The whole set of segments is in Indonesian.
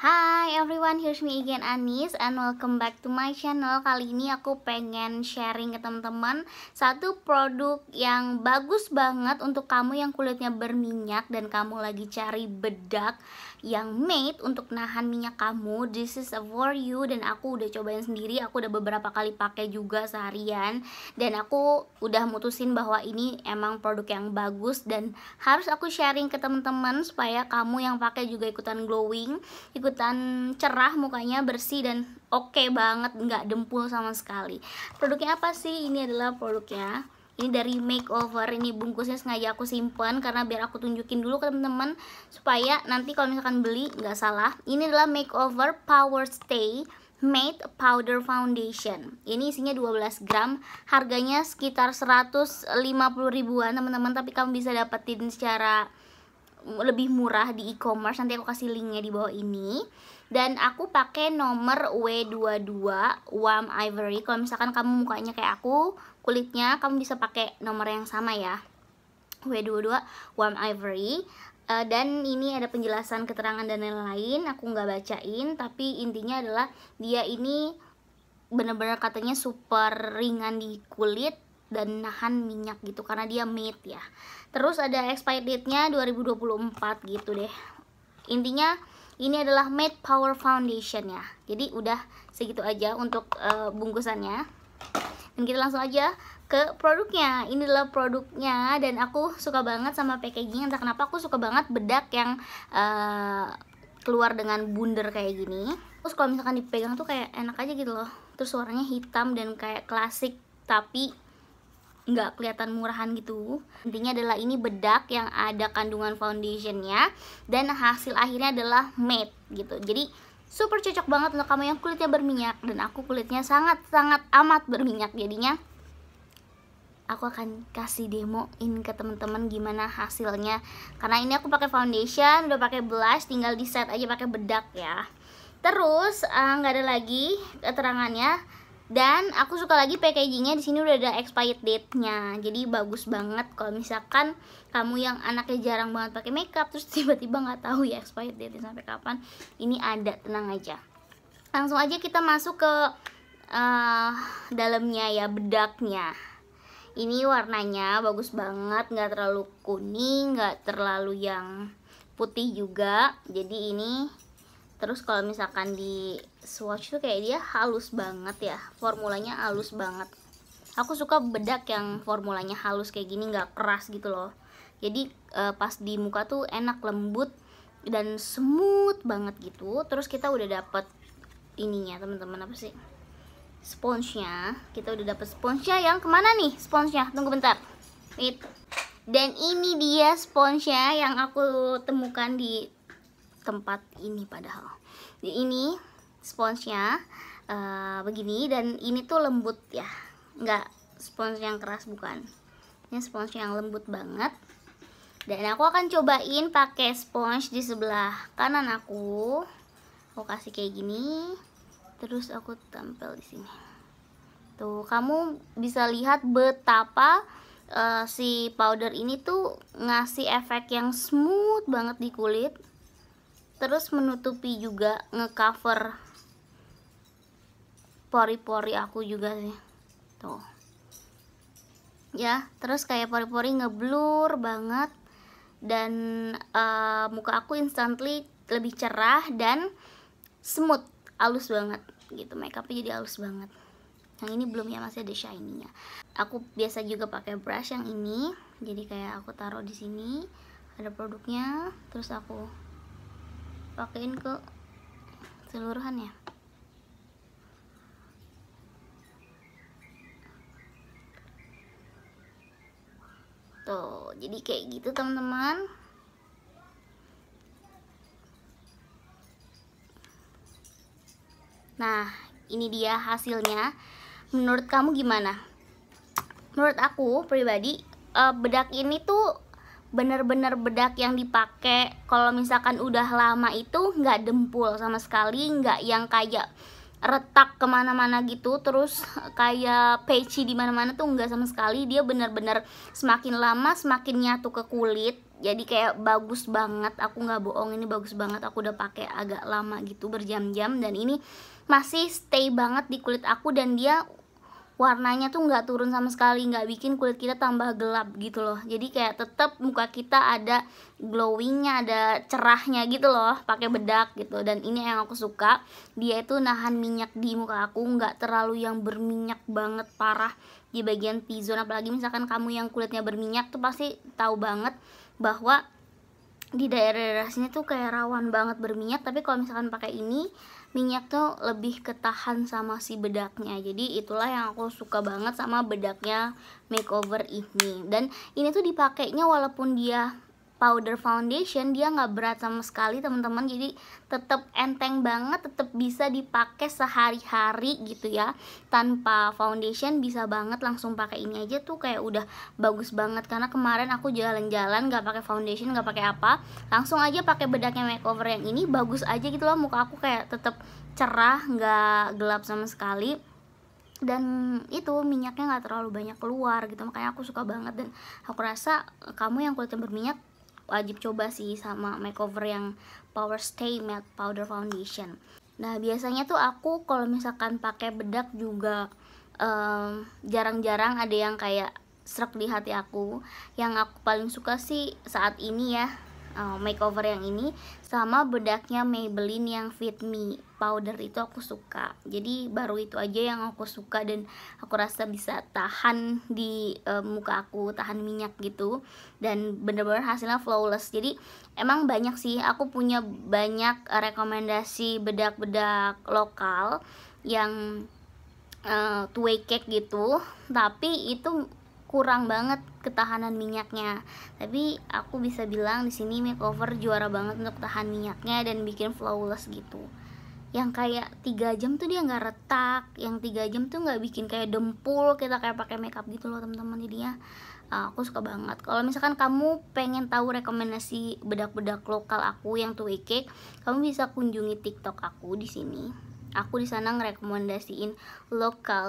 Hi everyone, here's me again Anis and welcome back to my channel Kali ini aku pengen sharing ke teman-teman Satu produk yang bagus banget untuk kamu yang kulitnya berminyak dan kamu lagi cari bedak yang made untuk nahan minyak kamu this is for you dan aku udah cobain sendiri aku udah beberapa kali pakai juga seharian dan aku udah mutusin bahwa ini emang produk yang bagus dan harus aku sharing ke teman-teman supaya kamu yang pakai juga ikutan glowing ikutan cerah mukanya bersih dan oke okay banget nggak dempul sama sekali produknya apa sih ini adalah produknya ini dari makeover ini bungkusnya sengaja aku simpan karena biar aku tunjukin dulu ke teman-teman supaya nanti kalau misalkan beli nggak salah ini adalah makeover power stay matte powder foundation ini isinya 12 gram harganya sekitar 150 ribuan teman-teman tapi kamu bisa dapetin secara lebih murah di e-commerce nanti aku kasih linknya di bawah ini dan aku pakai nomor W22 warm ivory kalau misalkan kamu mukanya kayak aku kulitnya kamu bisa pakai nomor yang sama ya W22 warm ivory uh, dan ini ada penjelasan keterangan dan lain-lain aku nggak bacain tapi intinya adalah dia ini bener-bener katanya super ringan di kulit dan nahan minyak gitu karena dia matte ya terus ada expired date nya 2024 gitu deh intinya ini adalah matte power foundation ya. Jadi udah segitu aja untuk uh, bungkusannya. Dan kita langsung aja ke produknya. Ini adalah produknya dan aku suka banget sama packaging. Entah kenapa aku suka banget bedak yang uh, keluar dengan bundar kayak gini. Terus kalau misalkan dipegang tuh kayak enak aja gitu loh. Terus warnanya hitam dan kayak klasik tapi nggak kelihatan murahan gitu intinya adalah ini bedak yang ada kandungan foundationnya dan hasil akhirnya adalah matte gitu jadi super cocok banget untuk kamu yang kulitnya berminyak dan aku kulitnya sangat-sangat amat berminyak jadinya aku akan kasih demoin ke teman-teman gimana hasilnya karena ini aku pakai foundation udah pakai blush tinggal di set aja pakai bedak ya terus eh, nggak uh, ada lagi keterangannya dan aku suka lagi packagingnya di sini udah ada expired date-nya jadi bagus banget kalau misalkan kamu yang anaknya jarang banget pakai makeup terus tiba-tiba nggak tahu ya expired date sampai kapan ini ada tenang aja langsung aja kita masuk ke uh, dalamnya ya bedaknya ini warnanya bagus banget nggak terlalu kuning nggak terlalu yang putih juga jadi ini terus kalau misalkan di swatch tuh kayak dia halus banget ya formulanya halus banget aku suka bedak yang formulanya halus kayak gini nggak keras gitu loh jadi uh, pas di muka tuh enak lembut dan smooth banget gitu terus kita udah dapet ininya teman-teman apa sih sponsnya kita udah dapet sponsnya yang kemana nih sponsnya tunggu bentar wait dan ini dia sponsnya yang aku temukan di tempat ini padahal ini sponsnya uh, begini dan ini tuh lembut ya nggak spons yang keras bukan ini spons yang lembut banget dan aku akan cobain pakai spons di sebelah kanan aku aku kasih kayak gini terus aku tempel di sini tuh kamu bisa lihat betapa uh, si powder ini tuh ngasih efek yang smooth banget di kulit terus menutupi juga ngecover pori-pori aku juga sih tuh ya terus kayak pori-pori ngeblur banget dan uh, muka aku instantly lebih cerah dan smooth halus banget gitu makeupnya jadi halus banget yang ini belum ya masih ada shininya. aku biasa juga pakai brush yang ini jadi kayak aku taruh di sini ada produknya terus aku pakein ke seluruhannya. tuh jadi kayak gitu teman-teman nah ini dia hasilnya menurut kamu gimana menurut aku pribadi eh, bedak ini tuh bener-bener bedak yang dipakai kalau misalkan udah lama itu nggak dempul sama sekali nggak yang kayak retak kemana-mana gitu terus kayak peci di mana-mana tuh nggak sama sekali dia bener-bener semakin lama semakin nyatu ke kulit jadi kayak bagus banget aku nggak bohong ini bagus banget aku udah pakai agak lama gitu berjam-jam dan ini masih stay banget di kulit aku dan dia warnanya tuh nggak turun sama sekali nggak bikin kulit kita tambah gelap gitu loh jadi kayak tetap muka kita ada glowingnya ada cerahnya gitu loh pakai bedak gitu dan ini yang aku suka dia itu nahan minyak di muka aku nggak terlalu yang berminyak banget parah di bagian T-zone apalagi misalkan kamu yang kulitnya berminyak tuh pasti tahu banget bahwa di daerah-daerah sini tuh kayak rawan banget berminyak tapi kalau misalkan pakai ini minyak tuh lebih ketahan sama si bedaknya jadi itulah yang aku suka banget sama bedaknya makeover ini dan ini tuh dipakainya walaupun dia powder foundation dia nggak berat sama sekali teman-teman jadi tetap enteng banget tetap bisa dipakai sehari-hari gitu ya tanpa foundation bisa banget langsung pakai ini aja tuh kayak udah bagus banget karena kemarin aku jalan-jalan nggak pakai foundation nggak pakai apa langsung aja pakai bedaknya makeover yang ini bagus aja gitu loh muka aku kayak tetap cerah nggak gelap sama sekali dan itu minyaknya nggak terlalu banyak keluar gitu makanya aku suka banget dan aku rasa kamu yang kulitnya berminyak wajib coba sih sama makeover yang Power Stay Matte Powder Foundation. Nah, biasanya tuh aku kalau misalkan pakai bedak juga jarang jarang-jarang ada yang kayak serak di hati aku. Yang aku paling suka sih saat ini ya uh, makeover yang ini sama bedaknya Maybelline yang Fit Me powder itu aku suka jadi baru itu aja yang aku suka dan aku rasa bisa tahan di uh, muka aku tahan minyak gitu dan bener-bener hasilnya flawless jadi emang banyak sih aku punya banyak rekomendasi bedak-bedak lokal yang uh, two way cake gitu tapi itu kurang banget ketahanan minyaknya. Tapi aku bisa bilang di sini makeover juara banget untuk tahan minyaknya dan bikin flawless gitu. Yang kayak tiga jam tuh dia nggak retak, yang tiga jam tuh nggak bikin kayak dempul kita kayak pakai makeup gitu loh teman-teman jadinya uh, ah, aku suka banget. Kalau misalkan kamu pengen tahu rekomendasi bedak-bedak lokal aku yang tuh cake, kamu bisa kunjungi TikTok aku di sini aku di sana ngerekomendasiin lokal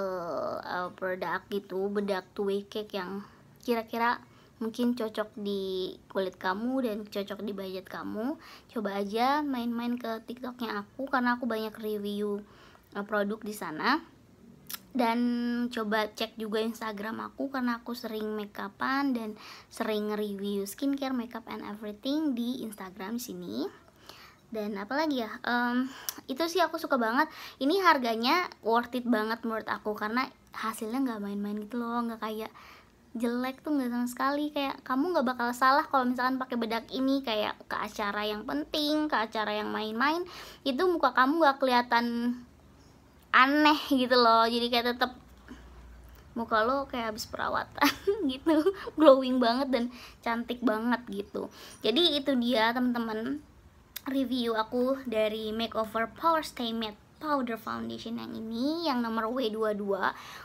uh, produk gitu bedak tuwe cake yang kira-kira mungkin cocok di kulit kamu dan cocok di budget kamu coba aja main-main ke tiktoknya aku karena aku banyak review uh, produk di sana dan coba cek juga Instagram aku karena aku sering makeupan dan sering review skincare, makeup and everything di Instagram sini dan apalagi ya um, itu sih aku suka banget ini harganya worth it banget menurut aku karena hasilnya nggak main-main gitu loh nggak kayak jelek tuh nggak sama sekali kayak kamu nggak bakal salah kalau misalkan pakai bedak ini kayak ke acara yang penting ke acara yang main-main itu muka kamu nggak kelihatan aneh gitu loh jadi kayak tetap muka lo kayak habis perawatan gitu glowing banget dan cantik banget gitu jadi itu dia teman-teman review aku dari makeover power stay matte powder foundation yang ini yang nomor W22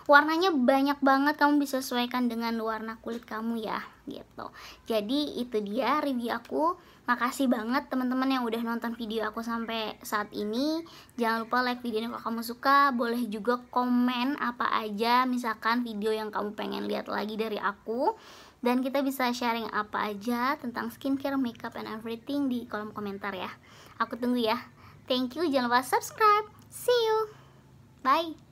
warnanya banyak banget kamu bisa sesuaikan dengan warna kulit kamu ya gitu jadi itu dia review aku Makasih banget teman-teman yang udah nonton video aku sampai saat ini. Jangan lupa like video ini kalau kamu suka. Boleh juga komen apa aja misalkan video yang kamu pengen lihat lagi dari aku. Dan kita bisa sharing apa aja tentang skincare, makeup, and everything di kolom komentar ya. Aku tunggu ya. Thank you, jangan lupa subscribe. See you. Bye.